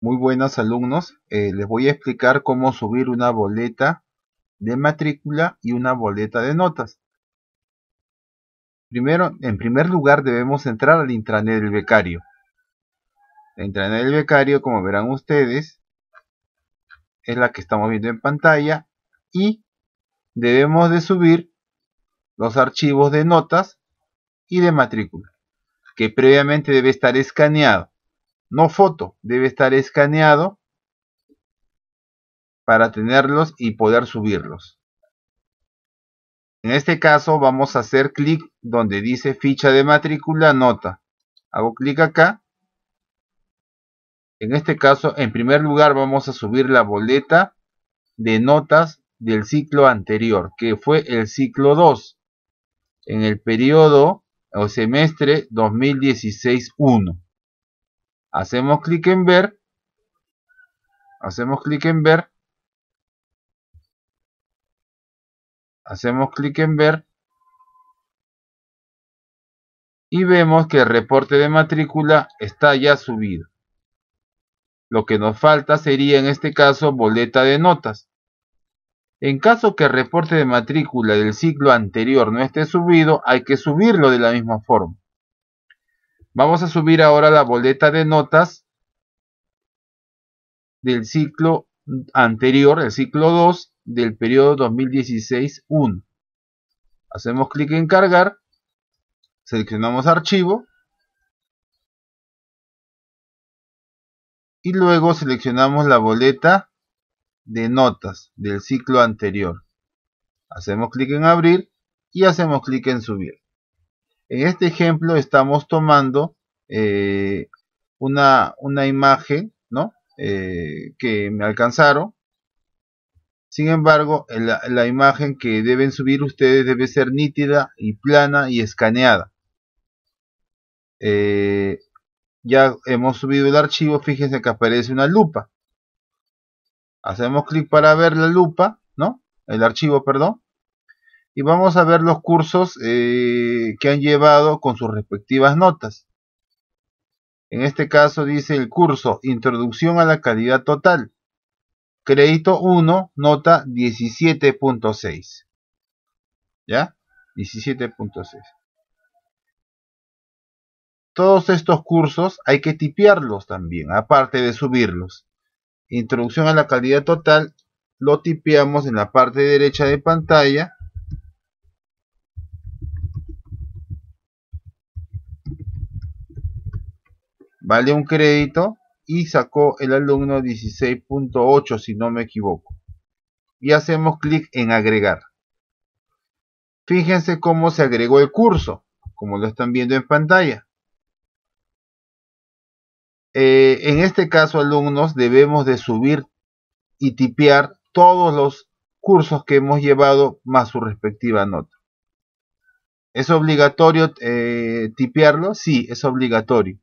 muy buenos alumnos, eh, les voy a explicar cómo subir una boleta de matrícula y una boleta de notas. Primero, en primer lugar debemos entrar al intranet del becario. La intranet del becario, como verán ustedes, es la que estamos viendo en pantalla y debemos de subir los archivos de notas y de matrícula, que previamente debe estar escaneado no foto, debe estar escaneado para tenerlos y poder subirlos. En este caso vamos a hacer clic donde dice ficha de matrícula, nota. Hago clic acá. En este caso, en primer lugar vamos a subir la boleta de notas del ciclo anterior, que fue el ciclo 2, en el periodo o semestre 2016-1 hacemos clic en ver, hacemos clic en ver, hacemos clic en ver y vemos que el reporte de matrícula está ya subido. Lo que nos falta sería en este caso boleta de notas. En caso que el reporte de matrícula del ciclo anterior no esté subido, hay que subirlo de la misma forma. Vamos a subir ahora la boleta de notas del ciclo anterior, el ciclo 2 del periodo 2016-1. Hacemos clic en cargar, seleccionamos archivo y luego seleccionamos la boleta de notas del ciclo anterior. Hacemos clic en abrir y hacemos clic en subir. En este ejemplo estamos tomando eh, una, imagen ¿no? Eh, que me alcanzaron. Sin embargo, la, imagen que deben subir ustedes debe ser nítida y plana y escaneada. Eh, ya hemos subido el archivo, fíjense que aparece una lupa. Hacemos clic para ver la lupa, ¿no? El archivo, perdón y vamos a ver los cursos eh, que han llevado con sus respectivas notas. En este caso dice el curso Introducción a la Calidad Total. Crédito 1, nota 17.6. ¿Ya? 17.6. Todos estos cursos hay que tipearlos también, aparte de subirlos. Introducción a la calidad total lo tipeamos en la parte derecha de pantalla vale un crédito y sacó el alumno 16.8 si no me equivoco. Y hacemos clic en agregar. Fíjense cómo se agregó el curso, como lo están viendo en pantalla. Eh, en este caso, alumnos, debemos de subir y tipear todos los cursos que hemos llevado más su respectiva nota. ¿Es obligatorio eh, tipearlo? Sí, es obligatorio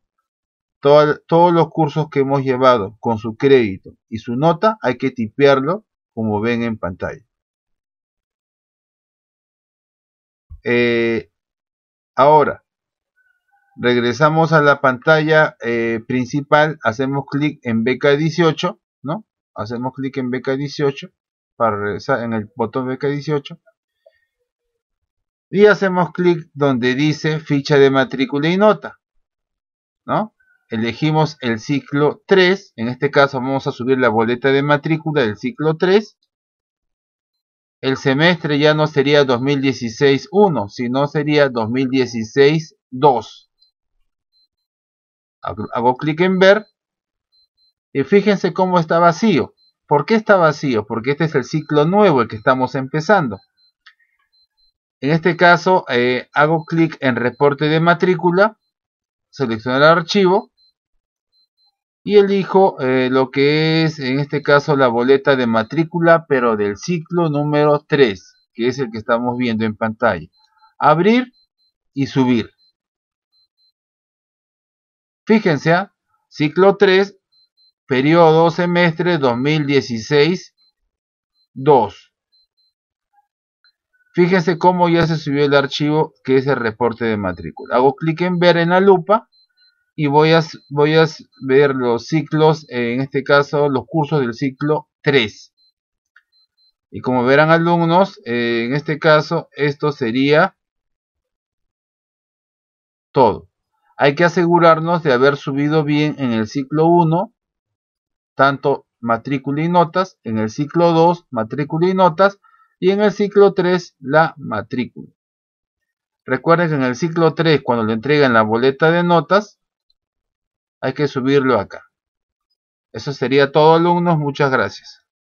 todos los cursos que hemos llevado con su crédito y su nota hay que tipearlo como ven en pantalla. Eh, ahora, regresamos a la pantalla eh, principal, hacemos clic en beca 18, ¿no? Hacemos clic en beca 18 para regresar en el botón beca 18 y hacemos clic donde dice ficha de matrícula y nota, ¿no? elegimos el ciclo 3. En este caso vamos a subir la boleta de matrícula del ciclo 3. El semestre ya no sería 2016-1, sino sería 2016-2. Hago clic en ver. Y fíjense cómo está vacío. ¿Por qué está vacío? Porque este es el ciclo nuevo, el que estamos empezando. En este caso, eh, hago clic en reporte de matrícula seleccionar el archivo y elijo eh, lo que es en este caso la boleta de matrícula pero del ciclo número 3 que es el que estamos viendo en pantalla abrir y subir fíjense ¿ah? ciclo 3 periodo semestre 2016 2 fíjense cómo ya se subió el archivo que es el reporte de matrícula hago clic en ver en la lupa y voy a, voy a ver los ciclos, en este caso los cursos del ciclo 3. Y como verán alumnos, eh, en este caso esto sería todo. Hay que asegurarnos de haber subido bien en el ciclo 1, tanto matrícula y notas, en el ciclo 2, matrícula y notas, y en el ciclo 3, la matrícula. Recuerden que en el ciclo 3, cuando le entregan la boleta de notas, hay que subirlo acá. Eso sería todo alumnos, muchas gracias.